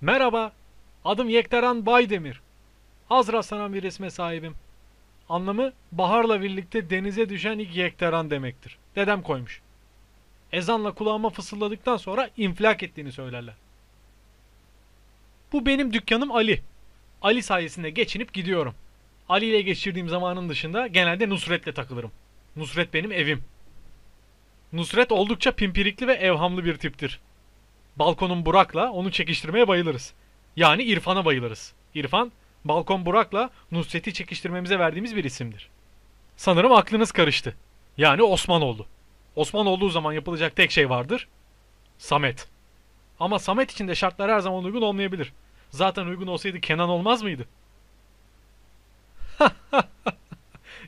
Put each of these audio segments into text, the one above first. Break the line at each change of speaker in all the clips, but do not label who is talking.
Merhaba, adım Yektaran Baydemir. Az rastlanan bir isme sahibim. Anlamı baharla birlikte denize düşen ilk yektaran demektir. Dedem koymuş. Ezanla kulağıma fısıldadıktan sonra inflak ettiğini söylerler. Bu benim dükkanım Ali. Ali sayesinde geçinip gidiyorum. Ali ile geçirdiğim zamanın dışında genelde Nusret'le takılırım. Nusret benim evim. Nusret oldukça pimpirikli ve evhamlı bir tiptir balkonun Burak'la onu çekiştirmeye bayılırız. Yani İrfan'a bayılırız. İrfan, balkon Burak'la Nusret'i çekiştirmemize verdiğimiz bir isimdir. Sanırım aklınız karıştı. Yani Osman oldu. Osman olduğu zaman yapılacak tek şey vardır. Samet. Ama Samet için de şartlar her zaman uygun olmayabilir. Zaten uygun olsaydı Kenan olmaz mıydı?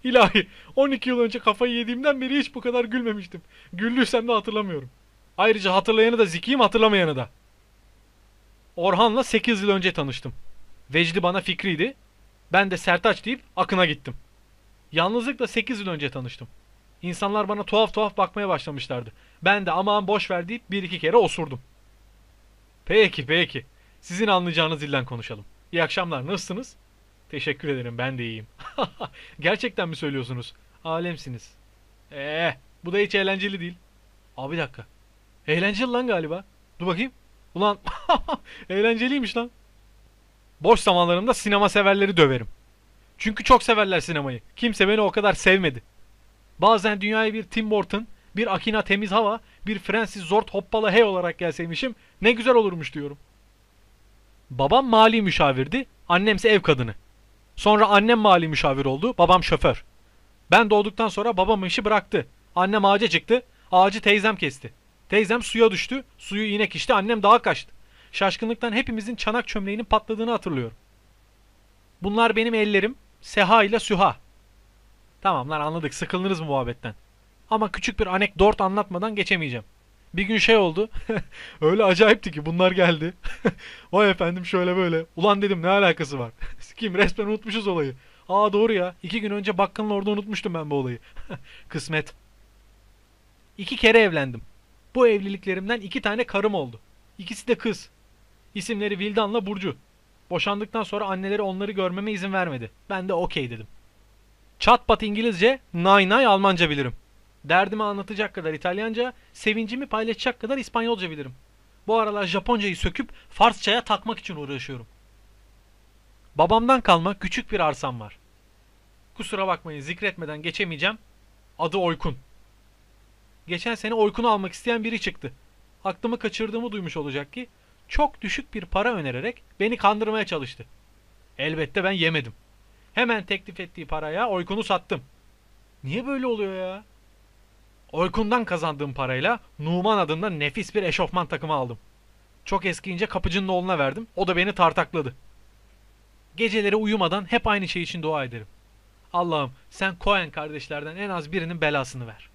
İlahi 12 yıl önce kafayı yediğimden beri hiç bu kadar gülmemiştim. Güldüysem de hatırlamıyorum. Ayrıca hatırlayanı da zikiyim hatırlamayanı da. Orhan'la 8 yıl önce tanıştım. Vecdi bana fikriydi. Ben de Sertaç deyip Akın'a gittim. Yalnızlıkla 8 yıl önce tanıştım. İnsanlar bana tuhaf tuhaf bakmaya başlamışlardı. Ben de aman boş ver deyip bir iki kere osurdum. Peki peki. Sizin anlayacağınız dilden konuşalım. İyi akşamlar nasılsınız? Teşekkür ederim ben de iyiyim. Gerçekten mi söylüyorsunuz? Alemsiniz. Ee, bu da hiç eğlenceli değil. Abi bir dakika. Eğlenceli lan galiba. Dur bakayım. Ulan eğlenceliymiş lan. Boş zamanlarımda sinema severleri döverim. Çünkü çok severler sinemayı. Kimse beni o kadar sevmedi. Bazen dünyaya bir Tim Burton, bir Akina Temiz Hava, bir Francis Zord Hoppala Hey olarak gelseymişim ne güzel olurmuş diyorum. Babam mali müşavirdi, annemse ev kadını. Sonra annem mali müşavir oldu, babam şoför. Ben doğduktan sonra babam işi bıraktı. Annem ağaca çıktı, ağacı teyzem kesti. Teyzem suya düştü. Suyu inek işte annem dağa kaçtı. Şaşkınlıktan hepimizin çanak çömleğinin patladığını hatırlıyorum. Bunlar benim ellerim. Seha ile Süha. Tamam lan anladık sıkıldınız muhabbetten. Ama küçük bir anekdot anlatmadan geçemeyeceğim. Bir gün şey oldu. Öyle acayipti ki bunlar geldi. Vay efendim şöyle böyle. Ulan dedim ne alakası var. Kim resmen unutmuşuz olayı. Aa doğru ya. İki gün önce bakkalın orada unutmuştum ben bu olayı. Kısmet. İki kere evlendim. Bu evliliklerimden iki tane karım oldu. İkisi de kız. İsimleri Vildan'la Burcu. Boşandıktan sonra anneleri onları görmeme izin vermedi. Ben de okey dedim. Çat pat İngilizce, nay nay Almanca bilirim. Derdimi anlatacak kadar İtalyanca, sevincimi paylaşacak kadar İspanyolca bilirim. Bu aralar Japoncayı söküp Farsçaya takmak için uğraşıyorum. Babamdan kalma küçük bir arsam var. Kusura bakmayın zikretmeden geçemeyeceğim. Adı Oykun geçen sene Oykun'u almak isteyen biri çıktı. Aklımı kaçırdığımı duymuş olacak ki çok düşük bir para önererek beni kandırmaya çalıştı. Elbette ben yemedim. Hemen teklif ettiği paraya Oykun'u sattım. Niye böyle oluyor ya? Oykun'dan kazandığım parayla Numan adında nefis bir eşofman takımı aldım. Çok eskiyince kapıcının oğluna verdim. O da beni tartakladı. Geceleri uyumadan hep aynı şey için dua ederim. Allah'ım sen Cohen kardeşlerden en az birinin belasını ver.